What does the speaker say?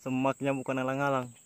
semaknya bukan alang-alang